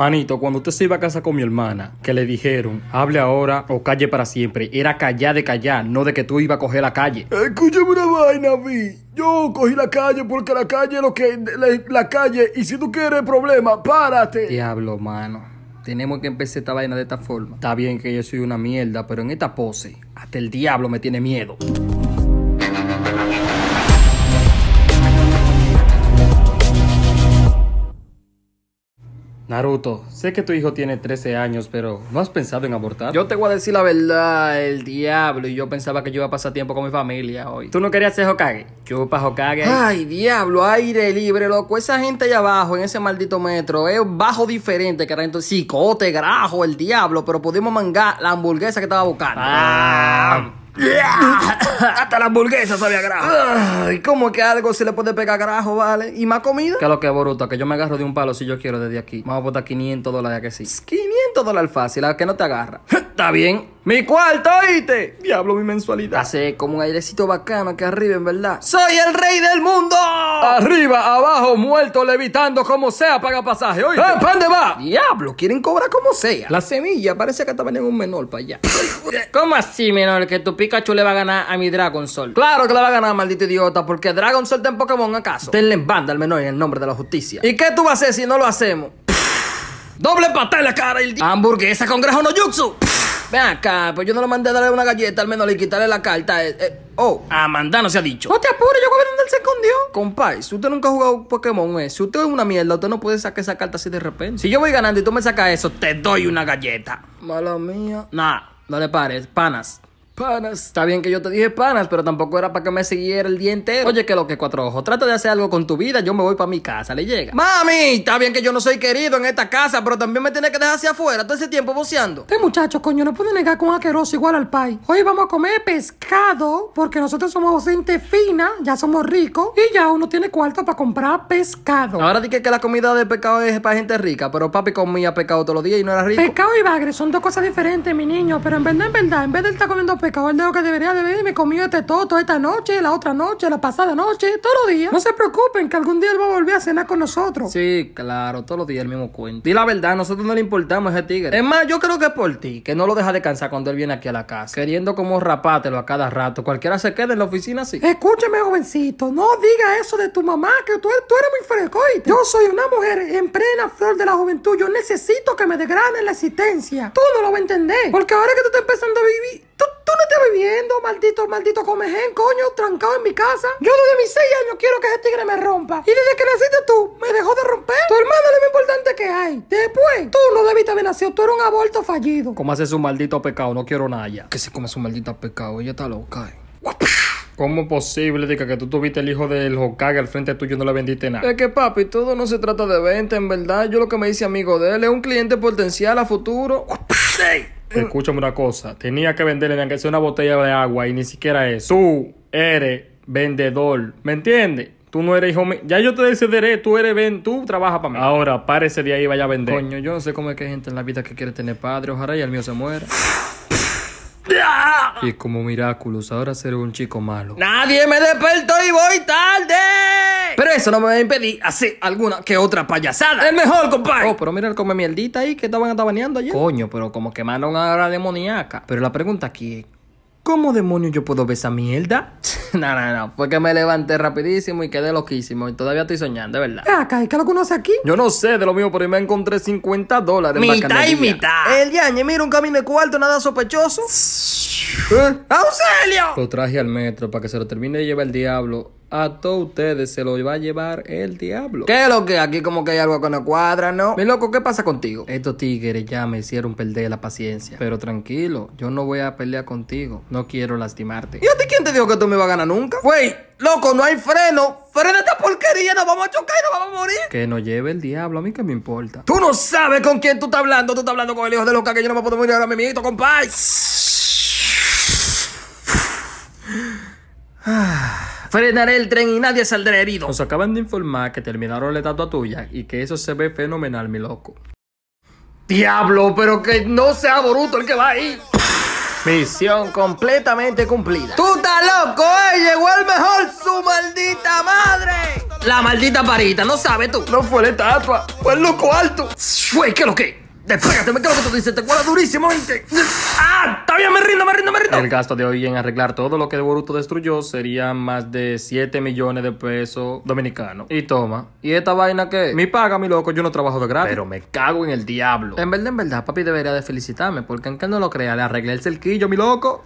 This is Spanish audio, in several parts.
Manito, cuando usted se iba a casa con mi hermana, que le dijeron, hable ahora o calle para siempre, era callar de callar, no de que tú ibas a coger la calle. Escúchame una vaina, vi. Yo cogí la calle porque la calle es lo que. La, la calle, y si tú quieres problema, párate. Diablo, mano. Tenemos que empezar esta vaina de esta forma. Está bien que yo soy una mierda, pero en esta pose, hasta el diablo me tiene miedo. Naruto, sé que tu hijo tiene 13 años, pero ¿no has pensado en abortar? Yo te voy a decir la verdad, el diablo, y yo pensaba que yo iba a pasar tiempo con mi familia hoy. ¿Tú no querías ser Hokage? Chupa Hokage. Ay, diablo, aire libre, loco. Esa gente allá abajo, en ese maldito metro, es bajo diferente, que era entonces psicote, grajo, el diablo, pero pudimos mangar la hamburguesa que estaba buscando. Ah. Ah. Hasta la hamburguesa sabía grajo. Ay, ¿cómo que algo se le puede pegar grajo, vale? ¿Y más comida? Que lo que, Boruto, que yo me agarro de un palo si yo quiero desde aquí. Vamos a botar 500 dólares ¿ya que sí. 500 dólares fácil, a que no te agarra. Está bien. Mi cuarto, oíste. Diablo, mi mensualidad. Hace como un airecito bacano que arriba, en verdad. ¡Soy el rey del mundo! Oh arriba, abajo, muerto, levitando, como sea, paga pasaje. Oye, ¡Eh, ah, dónde va? Diablo, quieren cobrar como sea. La semilla parece que está veniendo un menor para allá. ¿Cómo así, menor? Que tu Pikachu le va a ganar a mi Dragon Soul. Claro que le va a ganar, maldito idiota, porque Dragon Soul en Pokémon, ¿acaso? Tenle en banda al menor en el nombre de la justicia. ¿Y qué tú vas a hacer si no lo hacemos? Doble patada en la cara el Hamburguesa con grajo no jutsu. Ven acá, pues yo no lo mandé a darle una galleta, al menos le quitarle la carta. Eh, eh, oh, a ah, mandar no se ha dicho. No te apures, yo voy a ver dónde él se escondió. Compay, si usted nunca ha jugado Pokémon, eh, si usted es una mierda, usted no puede sacar esa carta así de repente. Si yo voy ganando y tú me sacas eso, te doy una galleta. Mala mía. Nah, no le pares, panas panas. Está bien que yo te dije panas, pero tampoco era para que me siguiera el día entero. Oye, que lo que cuatro ojos. Trata de hacer algo con tu vida, yo me voy para mi casa, le llega. Mami, está bien que yo no soy querido en esta casa, pero también me tiene que dejar hacia afuera todo ese tiempo boceando. Este muchacho, coño, no puede negar con asqueroso igual al pai. Hoy vamos a comer pescado, porque nosotros somos gente fina, ya somos ricos, y ya uno tiene cuarto para comprar pescado. Ahora dije que la comida de pescado es para gente rica, pero papi comía pescado todos los días y no era rico. Pescado y bagre son dos cosas diferentes, mi niño, pero en verdad, en verdad, en vez de estar comiendo pescado, me de el que debería de venir me comió este todo, toda esta noche, la otra noche, la pasada noche, todos los días. No se preocupen que algún día él va a volver a cenar con nosotros. Sí, claro, todos los días el mismo cuento. Y la verdad, nosotros no le importamos a ese tigre. Es más, yo creo que es por ti, que no lo deja de cansar cuando él viene aquí a la casa, queriendo como rapátelo a cada rato. Cualquiera se quede en la oficina así. Escúcheme, jovencito, no diga eso de tu mamá, que tú, tú eres muy fresco. Yo soy una mujer en plena flor de la juventud. Yo necesito que me degraden la existencia. Tú no lo vas a entender. Porque ahora que tú estás empezando a vivir, ¿Tú, no estás viviendo, maldito, maldito comején, coño, trancado en mi casa. Yo desde mis seis años quiero que ese tigre me rompa. Y desde que naciste tú, me dejó de romper. Tu hermano es lo más importante que hay. Después, tú no debiste haber nacido, tú eres un aborto fallido. ¿Cómo hace su maldito pecado? No quiero nada ya. Que se come su maldito pecado, ella está loca. Eh. ¿Cómo es posible, Dica, que tú tuviste el hijo del Hokage al frente tuyo y no le vendiste nada? Es que, papi, todo no se trata de venta, en verdad. Yo lo que me dice amigo de él es un cliente potencial a futuro. Eh, Escúchame una cosa. Tenía que venderle aunque sea una botella de agua y ni siquiera eso. Tú eres vendedor. ¿Me entiendes? Tú no eres hijo mío. Ya yo te decidiré, tú eres ven, tú trabajas para mí. Ahora, párese de ahí y vaya a vender. Coño, yo no sé cómo es que hay gente en la vida que quiere tener padre. Ojalá y el mío se muera. y como Miraculous, ahora seré un chico malo. ¡Nadie me despertó y voy tarde! Pero eso no me va a impedir hacer alguna que otra payasada. ¡Es mejor, compadre! Oh, pero mira el come mierdita ahí que estaban atabaneando Coño, pero como que a una demoníaca. Pero la pregunta aquí es. ¿Cómo demonios yo puedo ver esa mierda? no, no, no. Fue que me levanté rapidísimo y quedé loquísimo. Y todavía estoy soñando, de verdad. Acá, ¿qué lo conoce aquí? Yo no sé de lo mismo pero me encontré 50 dólares. Mitad y mitad. El yañe, mira un camino de cuarto, nada sospechoso. ¿Eh? ¡Auxilio! Lo traje al metro para que se lo termine de llevar el diablo a todos ustedes se lo va a llevar el diablo. ¿Qué es lo que? Aquí como que hay algo que no cuadra, ¿no? Mi loco, ¿qué pasa contigo? Estos tigres ya me hicieron perder la paciencia. Pero tranquilo, yo no voy a pelear contigo. No quiero lastimarte. ¿Y a ti quién te dijo que tú me vas a ganar nunca? Güey, loco, no hay freno. Frena esta porquería, nos vamos a chocar y nos vamos a morir. Que nos lleve el diablo, a mí que me importa. Tú no sabes con quién tú estás hablando. Tú estás hablando con el hijo de loca que yo no me puedo morir ahora, mi amiguito, compadre. Ah. Frenaré el tren y nadie saldrá herido. Nos acaban de informar que terminaron la estatua tuya y que eso se ve fenomenal, mi loco. Diablo, pero que no sea Boruto el que va ahí. Misión completamente cumplida. ¡Tú estás loco, eh! ¡Llegó el mejor, su maldita madre! La maldita parita, no sabes tú. No fue la etapa, fue el loco alto. Fue que lo que. Pégate, me cago que tú dices, te cuela durísimo, ¡Ah! todavía me rindo, me rindo, me rindo! El gasto de hoy en arreglar todo lo que Boruto destruyó sería más de 7 millones de pesos dominicanos. Y toma. ¿Y esta vaina qué? Mi paga, mi loco, yo no trabajo de gratis. Pero me cago en el diablo. En verdad, en verdad, papi debería de felicitarme, porque aunque no lo crea, le arreglé el cerquillo, mi loco.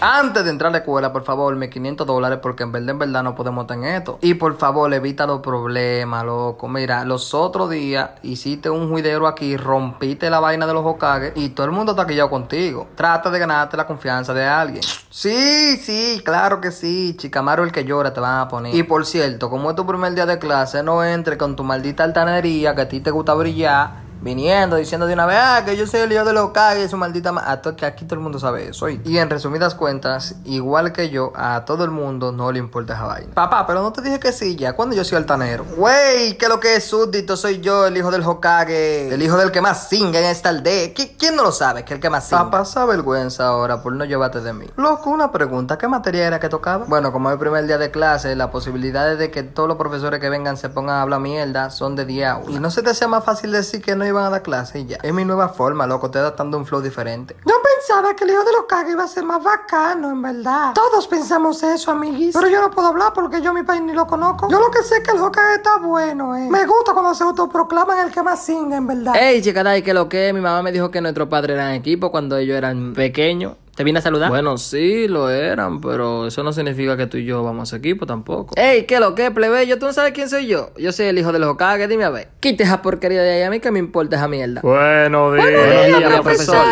Antes de entrar a la escuela, por favor, me 500 dólares, porque en verdad, en verdad no podemos tener esto. Y por favor, evita los problemas, loco. Mira, los otros días hiciste un juidero aquí, rompiste la vaina de los Hokage y todo el mundo está ya contigo. Trata de ganarte la confianza de alguien. Sí, sí, claro que sí. Chicamaro el que llora te van a poner. Y por cierto, como es tu primer día de clase, no entre con tu maldita altanería que a ti te gusta brillar viniendo diciendo de una vez, ah, que yo soy el hijo del Hokage, su maldita madre. Que aquí todo el mundo sabe eso. Y, en resumidas cuentas, igual que yo, a todo el mundo no le importa esa vaina. Papá, pero no te dije que sí ya, cuando yo soy altanero. Wey, que lo que es súbdito soy yo, el hijo del Hokage, el hijo del que más singa en esta aldea. ¿Quién no lo sabe? Que el que más singa. Papá, esa vergüenza ahora por no llevarte de mí. Loco, una pregunta, ¿qué materia era que tocaba? Bueno, como es el primer día de clase, las posibilidades de que todos los profesores que vengan se pongan a hablar mierda son de día a ¿Y no se te sea más fácil decir que no van a dar clase y ya. Es mi nueva forma, loco. Estoy adaptando un flow diferente. No pensaba que el hijo de los cagas iba a ser más bacano, en verdad. Todos pensamos eso, amiguis. Pero yo no puedo hablar porque yo mi país ni lo conozco. Yo lo que sé es que el hockey está bueno, eh. Me gusta cuando se autoproclaman el que más singa, en verdad. Ey, chicaray, que lo que mi mamá me dijo que nuestros padres eran equipo cuando ellos eran pequeños. ¿Te vine a saludar? Bueno, sí, lo eran, pero eso no significa que tú y yo vamos a equipo tampoco. Ey, ¿qué lo que, yo ¿Tú no sabes quién soy yo? Yo soy el hijo de los Hokage, dime a ver. Quita esa porquería de ahí a mí que me importa esa mierda. Bueno, día, profesor.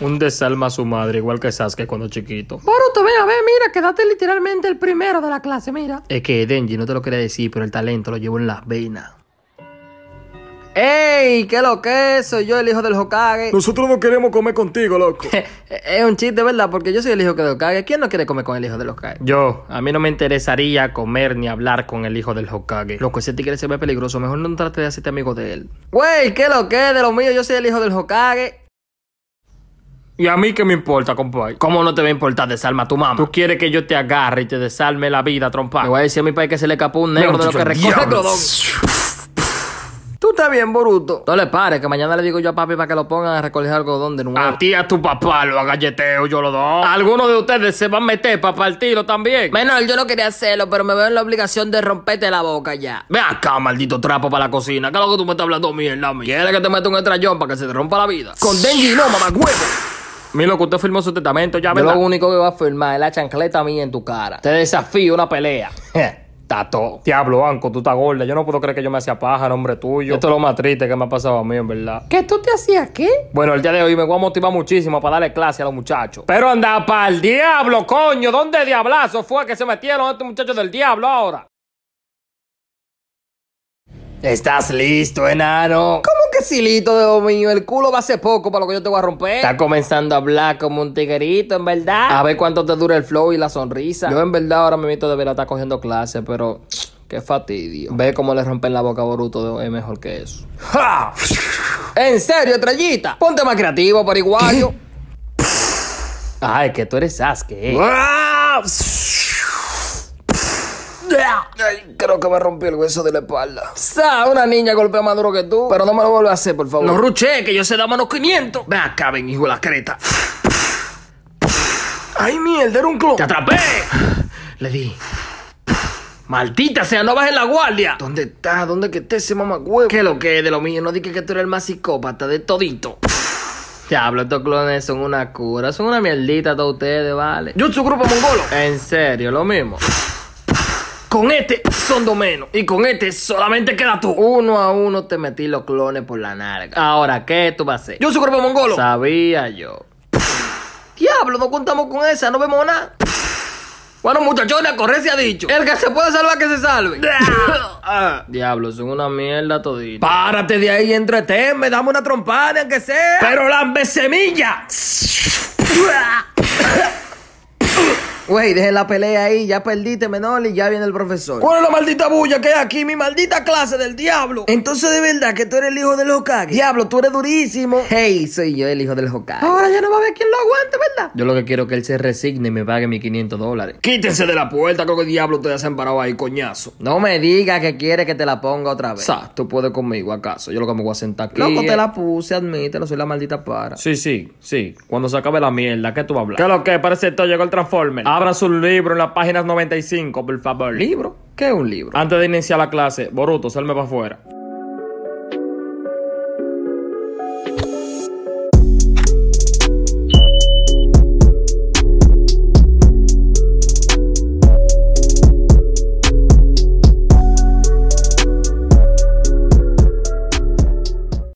Un desalma a su madre, igual que Sasuke cuando chiquito. Boruto, ve a ver, mira, quedaste literalmente el primero de la clase, mira. Es que Denji no te lo quería decir, pero el talento lo llevo en las venas. ¡Ey! ¿Qué lo que Soy yo el hijo del Hokage. Nosotros no queremos comer contigo, loco. es un chiste, ¿verdad? Porque yo soy el hijo del Hokage. ¿Quién no quiere comer con el hijo del Hokage? Yo. A mí no me interesaría comer ni hablar con el hijo del Hokage. Loco, ti quieres se ve peligroso. Mejor no trate de hacerte amigo de él. ¡Wey! ¿Qué lo que De lo mío, yo soy el hijo del Hokage. ¿Y a mí qué me importa, compadre? ¿Cómo no te va a importar desarmar a tu mamá? ¿Tú quieres que yo te agarre y te desarme la vida, trompa? Le voy a decir a mi país que se le capó un negro de lo que recorre bien, Boruto. No le pares, que mañana le digo yo a papi para que lo pongan a recoger algodón de nuevo. A ti, a tu papá, lo agalleteo yo lo doy. Algunos de ustedes se van a meter para partirlo también. Menor, yo no quería hacerlo, pero me veo en la obligación de romperte la boca ya. Ve acá, maldito trapo para la cocina. ¿Qué es lo que tú me estás hablando mierda? Mía? ¿Quieres que te meta un estrellón para que se te rompa la vida? Con y no, mamá huevo. Mira, que usted firmó su testamento ya, lo único que va a firmar es la chancleta mía en tu cara. Te desafío una pelea. Tato. Diablo, Anco, tú estás gorda. Yo no puedo creer que yo me hacía paja, nombre tuyo. Esto es lo más triste que me ha pasado a mí, en verdad. ¿Qué? tú te hacías qué? Bueno, el día de hoy me voy a motivar muchísimo para darle clase a los muchachos. Pero anda para el diablo, coño. ¿Dónde diablazo fue que se metieron estos muchachos del diablo ahora? ¿Estás listo, enano? Silito de dominio. El culo va a ser poco para lo que yo te voy a romper. Está comenzando a hablar como un tiguerito, en verdad. A ver cuánto te dura el flow y la sonrisa. Yo, en verdad, ahora me meto de verdad, está cogiendo clases, pero. Qué fatidio Ve cómo le rompen la boca a Boruto, es mejor que eso. En serio, estrellita. Ponte más creativo, pariguayo. Ay, que tú eres Sasuke. ¡Ah! Ay, creo que me rompí el hueso de la espalda. Sa, una niña golpea más duro que tú. Pero no me lo vuelvas a hacer, por favor. No ruché, que yo se da manos 500. Ven acá, ven, hijo de la creta. Ay, mierda, era un clon. ¡Te atrapé! Le di. Maldita sea, no bajes la guardia. ¿Dónde está? ¿Dónde que esté ese mamacuevo? ¿Qué lo que es de lo mío? No dije que tú eres el más psicópata de todito. Diablo, estos clones son una cura, son una mierdita todos ustedes, vale. Yo soy grupo mongolo. En serio, lo mismo. Con este son dos menos. Y con este solamente queda tú. Uno a uno te metí los clones por la narga. Ahora, ¿qué tú vas a hacer? Yo soy cuerpo mongolo. Sabía yo. Diablo, no contamos con esa, no vemos nada. Bueno, muchachones, correr se ha dicho. El que se puede salvar, que se salve. Ah. Ah. diablo, son una mierda todita. Párate de ahí, y entretenme, dame una trompada, aunque sea. Pero lambe semilla. Ah. Güey, deje la pelea ahí, ya perdiste, menor, y ya viene el profesor. ¿Cuál es la maldita bulla que hay aquí? Mi maldita clase del diablo. Entonces, de verdad que tú eres el hijo del Hokage. Diablo, tú eres durísimo. Hey, soy yo el hijo del Hokage. Ahora ya no va a haber quien lo aguante, ¿verdad? Yo lo que quiero es que él se resigne y me pague mis 500 dólares. Quítense de la puerta, que el diablo te has parado ahí, coñazo. No me digas que quiere que te la ponga otra vez. Sa, tú puedes conmigo, ¿acaso? Yo lo que me voy a sentar aquí. Loco, te la puse, admítelo, soy la maldita para. Sí, sí, sí. Cuando se acabe la mierda, ¿qué tú vas a hablar? ¿Qué lo que? Parece que llegó el Transformer. Ah, Abra su libro en la página 95, por favor. ¿Libro? ¿Qué es un libro? Antes de iniciar la clase, Boruto, salme para afuera.